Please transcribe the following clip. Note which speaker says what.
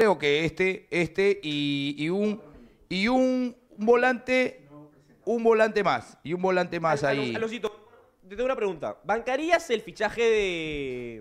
Speaker 1: creo que este, este y, un y un volante, un volante más, y un volante más ahí. Aloncito, te tengo una pregunta. ¿Bancarías el
Speaker 2: fichaje de,